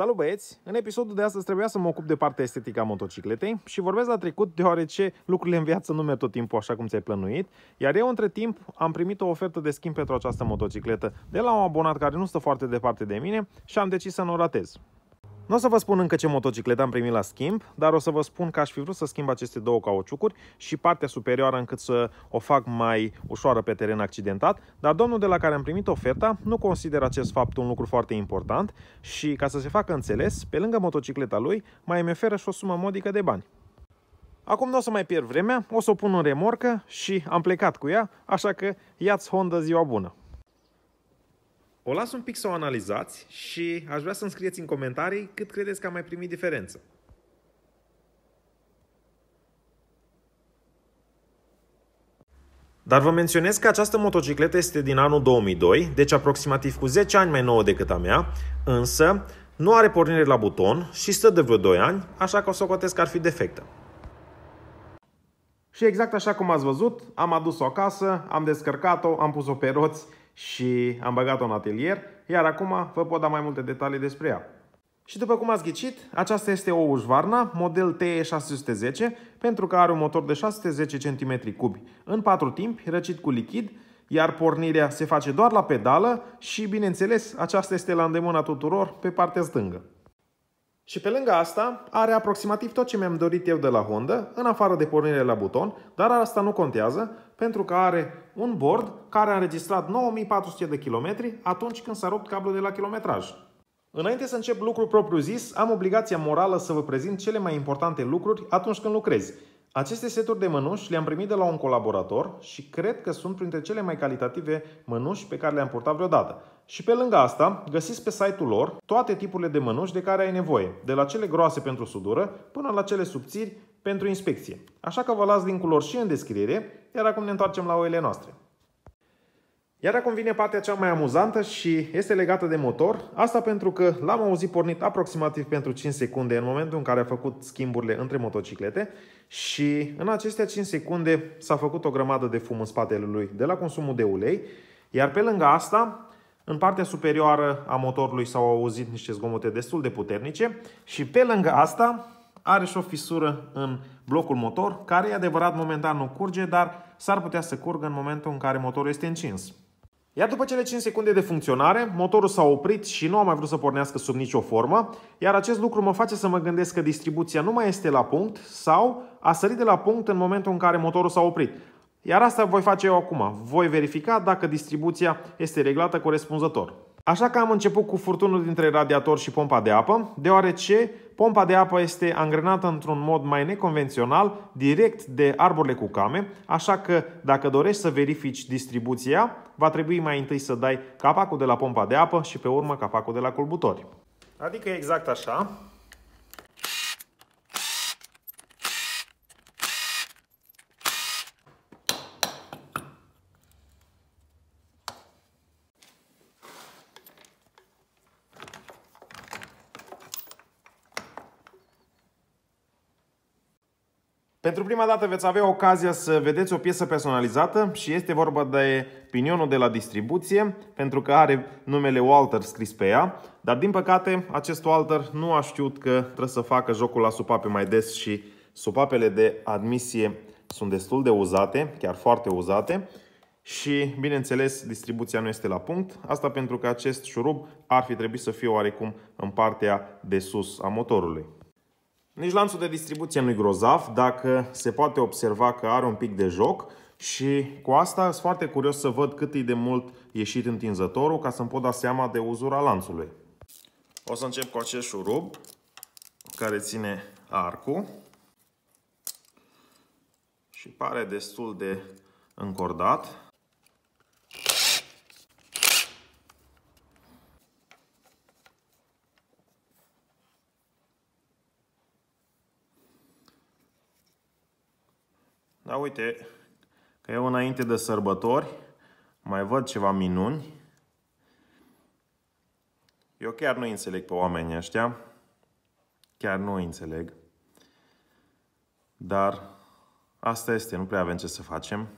Salut băieți! În episodul de astăzi trebuia să mă ocup de partea estetică a motocicletei și vorbesc la trecut deoarece lucrurile în viață nu merg tot timpul așa cum ți-ai plănuit, iar eu între timp am primit o ofertă de schimb pentru această motocicletă de la un abonat care nu stă foarte departe de mine și am decis să nu o ratez. Nu o să vă spun încă ce motocicletă am primit la schimb, dar o să vă spun că aș fi vrut să schimb aceste două cauciucuri și partea superioară încât să o fac mai ușoară pe teren accidentat, dar domnul de la care am primit oferta nu consideră acest fapt un lucru foarte important și, ca să se facă înțeles, pe lângă motocicleta lui mai îmi oferă și o sumă modică de bani. Acum nu o să mai pierd vremea, o să o pun în remorcă și am plecat cu ea, așa că iați Honda ziua bună! O las un pic să o analizați și aș vrea să-mi scrieți în comentarii cât credeți că am mai primit diferență. Dar vă menționez că această motocicletă este din anul 2002, deci aproximativ cu 10 ani mai nouă decât a mea, însă nu are pornire la buton și stă de vreo 2 ani, așa că o să o cotesc că ar fi defectă. Și exact așa cum ați văzut, am adus-o acasă, am descărcat-o, am pus-o pe roți și am băgat-o în atelier, iar acum vă pot da mai multe detalii despre ea. Și după cum ați ghicit, aceasta este o Husqvarna model TE610 pentru că are un motor de 610 cm3 în 4 timpi, răcit cu lichid, iar pornirea se face doar la pedală și, bineînțeles, aceasta este la îndemâna tuturor pe partea stângă. Și pe lângă asta, are aproximativ tot ce mi-am dorit eu de la Honda, în afară de pornire la buton, dar asta nu contează, pentru că are un board care a înregistrat 9400 de kilometri atunci când s-a rupt cablul de la kilometraj. Înainte să încep lucrul propriu zis, am obligația morală să vă prezint cele mai importante lucruri atunci când lucrezi. Aceste seturi de mănuși le-am primit de la un colaborator și cred că sunt printre cele mai calitative mănuși pe care le-am purtat vreodată. Și pe lângă asta, găsiți pe site-ul lor toate tipurile de mănuși de care ai nevoie, de la cele groase pentru sudură până la cele subțiri pentru inspecție. Așa că vă las linkul lor și în descriere, iar acum ne întoarcem la oile noastre. Iar acum vine partea cea mai amuzantă și este legată de motor. Asta pentru că l-am auzit pornit aproximativ pentru 5 secunde în momentul în care a făcut schimburile între motociclete și în acestea 5 secunde s-a făcut o grămadă de fum în spatele lui de la consumul de ulei. Iar pe lângă asta, în partea superioară a motorului s-au auzit niște zgomote destul de puternice și pe lângă asta are și o fisură în blocul motor, care e adevărat momentan nu curge, dar s-ar putea să curgă în momentul în care motorul este încins. Iar după cele 5 secunde de funcționare, motorul s-a oprit și nu a mai vrut să pornească sub nicio formă, iar acest lucru mă face să mă gândesc că distribuția nu mai este la punct sau a sărit de la punct în momentul în care motorul s-a oprit. Iar asta voi face eu acum. Voi verifica dacă distribuția este reglată corespunzător. Așa că am început cu furtunul dintre radiator și pompa de apă, deoarece Pompa de apă este angrenată într-un mod mai neconvențional, direct de arborele cu came, așa că dacă dorești să verifici distribuția, va trebui mai întâi să dai capacul de la pompa de apă și pe urmă capacul de la culbutori. Adică exact așa, Pentru prima dată veți avea ocazia să vedeți o piesă personalizată și este vorba de pinionul de la distribuție, pentru că are numele Walter scris pe ea, dar din păcate acest Walter nu a știut că trebuie să facă jocul la supape mai des și supapele de admisie sunt destul de uzate, chiar foarte uzate și, bineînțeles, distribuția nu este la punct. Asta pentru că acest șurub ar fi trebuit să fie oarecum în partea de sus a motorului. Nici lanțul de distribuție nu-i grozav, dacă se poate observa că are un pic de joc și cu asta sunt foarte curios să văd cât e de mult ieșit întinzătorul ca să-mi pot da seama de uzura lanțului. O să încep cu acest șurub care ține arcul și pare destul de încordat. Dar uite că eu înainte de sărbători mai văd ceva minuni. Eu chiar nu înțeleg pe oamenii ăștia. Chiar nu înțeleg. Dar asta este, nu prea avem ce să facem.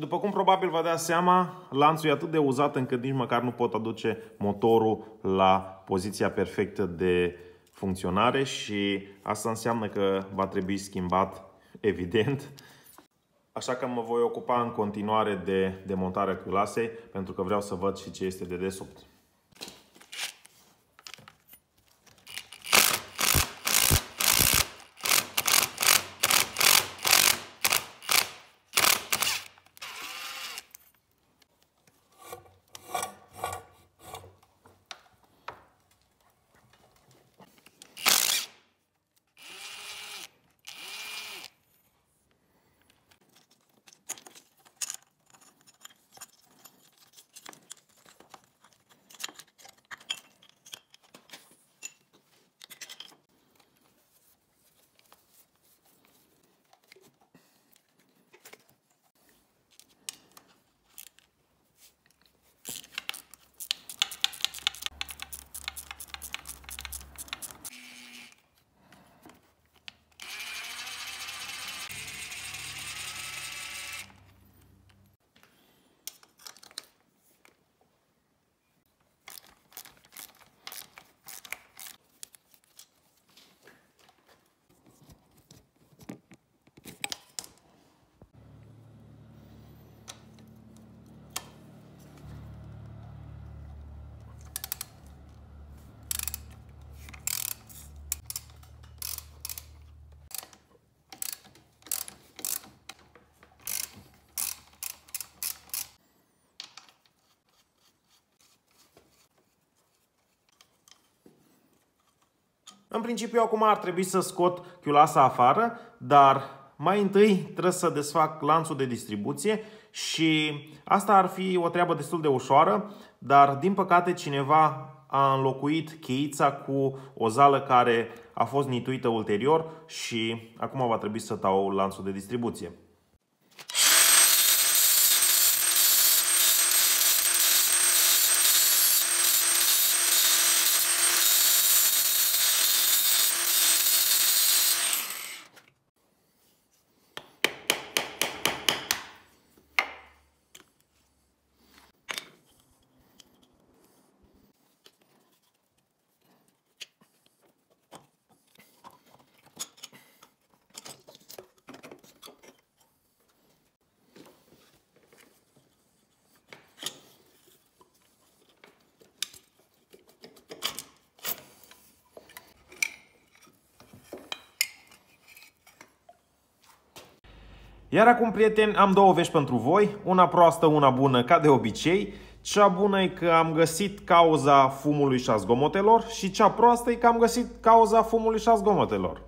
după cum probabil vă dați seama, lanțul e atât de uzat încât nici măcar nu pot aduce motorul la poziția perfectă de funcționare și asta înseamnă că va trebui schimbat, evident. Așa că mă voi ocupa în continuare de demontarea culasei pentru că vreau să văd și ce este de desubt. În principiu, acum ar trebui să scot chiulasa afară, dar mai întâi trebuie să desfac lanțul de distribuție și asta ar fi o treabă destul de ușoară, dar din păcate cineva a înlocuit cheița cu o zală care a fost nituită ulterior și acum va trebui să tau lanțul de distribuție. Iar acum, prieteni, am două vești pentru voi, una proastă, una bună, ca de obicei. Cea bună e că am găsit cauza fumului și a zgomotelor și cea proastă e că am găsit cauza fumului și a zgomotelor.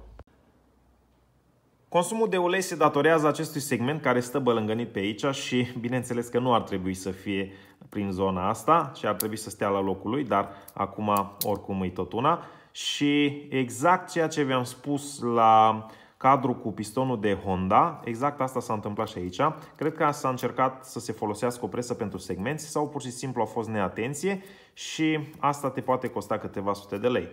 Consumul de ulei se datorează acestui segment care stă bălângănit pe aici și bineînțeles că nu ar trebui să fie prin zona asta, ci ar trebui să stea la locul lui, dar acum oricum e tot una. Și exact ceea ce vi-am spus la uh, cadru cu pistonul de Honda. Exact asta s-a întâmplat și aici. Cred că s-a încercat să se folosească o presă pentru segmenți sau pur și simplu a fost neatenție și asta te poate costa câteva sute de lei.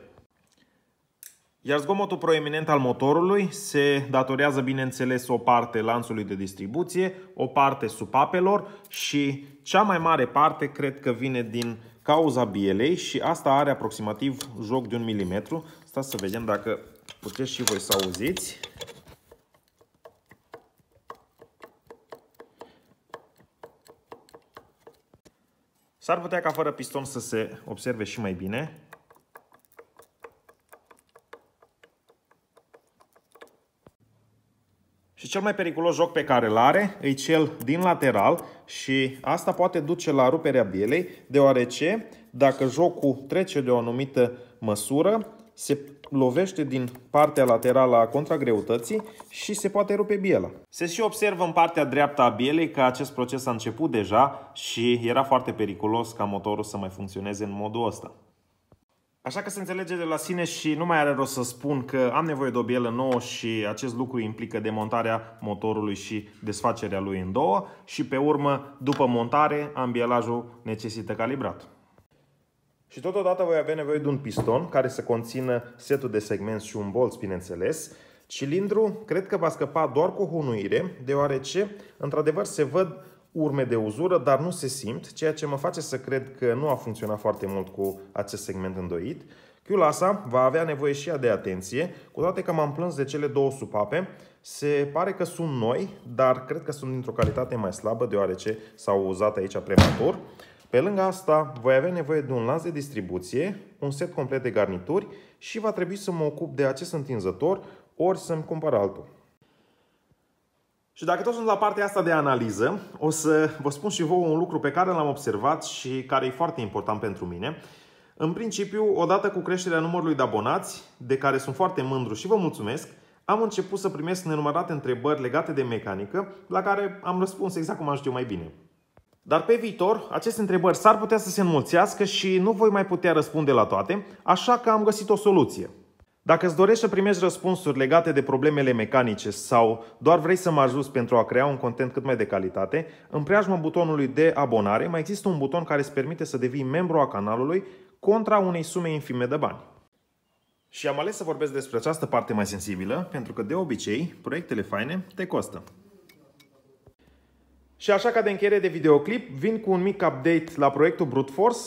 Iar zgomotul proeminent al motorului se datorează, bineînțeles, o parte lanțului de distribuție, o parte supapelor și cea mai mare parte cred că vine din cauza bielei și asta are aproximativ joc de un milimetru. Stați să vedem dacă puteți și voi să auziți. S-ar putea ca fără piston să se observe și mai bine. Și cel mai periculos joc pe care îl are e cel din lateral și asta poate duce la ruperea bielei, deoarece dacă jocul trece de o anumită măsură, se lovește din partea laterală a contragreutății și se poate rupe biela. Se și observă în partea dreaptă a bielei că acest proces a început deja și era foarte periculos ca motorul să mai funcționeze în modul ăsta. Așa că se înțelege de la sine și nu mai are rost să spun că am nevoie de o bielă nouă și acest lucru implică demontarea motorului și desfacerea lui în două și pe urmă, după montare, ambielajul necesită calibrat. Și totodată voi avea nevoie de un piston care să conțină setul de segmenți și un bolț, bineînțeles. Cilindru cred că va scăpa doar cu hunuire, deoarece într-adevăr se văd urme de uzură, dar nu se simt, ceea ce mă face să cred că nu a funcționat foarte mult cu acest segment îndoit. Chiulasa va avea nevoie și ea de atenție, cu toate că m-am plâns de cele două supape. Se pare că sunt noi, dar cred că sunt dintr-o calitate mai slabă, deoarece s-au uzat aici prematur. Pe lângă asta, voi avea nevoie de un lanț de distribuție, un set complet de garnituri și va trebui să mă ocup de acest întinzător ori să-mi cumpăr altul. Și dacă tot sunt la partea asta de analiză, o să vă spun și vouă un lucru pe care l-am observat și care e foarte important pentru mine. În principiu, odată cu creșterea numărului de abonați, de care sunt foarte mândru și vă mulțumesc, am început să primesc nenumărate întrebări legate de mecanică, la care am răspuns exact cum am știu mai bine. Dar pe viitor, aceste întrebări s-ar putea să se înmulțească și nu voi mai putea răspunde la toate, așa că am găsit o soluție. Dacă îți dorești să primești răspunsuri legate de problemele mecanice sau doar vrei să mă ajuți pentru a crea un content cât mai de calitate, în preajma butonului de abonare mai există un buton care îți permite să devii membru a canalului contra unei sume infime de bani. Și am ales să vorbesc despre această parte mai sensibilă, pentru că de obicei proiectele faine te costă. Și așa ca de încheiere de videoclip, vin cu un mic update la proiectul Brute Force.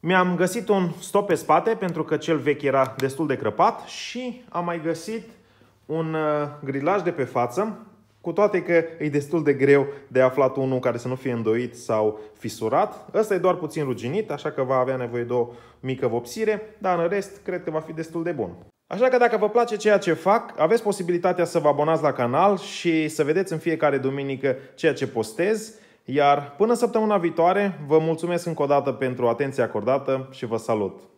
Mi-am găsit un stop pe spate pentru că cel vechi era destul de crăpat și am mai găsit un uh, grilaj de pe față, cu toate că e destul de greu de aflat unul care să nu fie îndoit sau fisurat. Ăsta e doar puțin ruginit, așa că va avea nevoie de o mică vopsire, dar în rest cred că va fi destul de bun. Așa că dacă vă place ceea ce fac, aveți posibilitatea să vă abonați la canal și să vedeți în fiecare duminică ceea ce postez. Iar până săptămâna viitoare, vă mulțumesc încă o dată pentru atenția acordată și vă salut!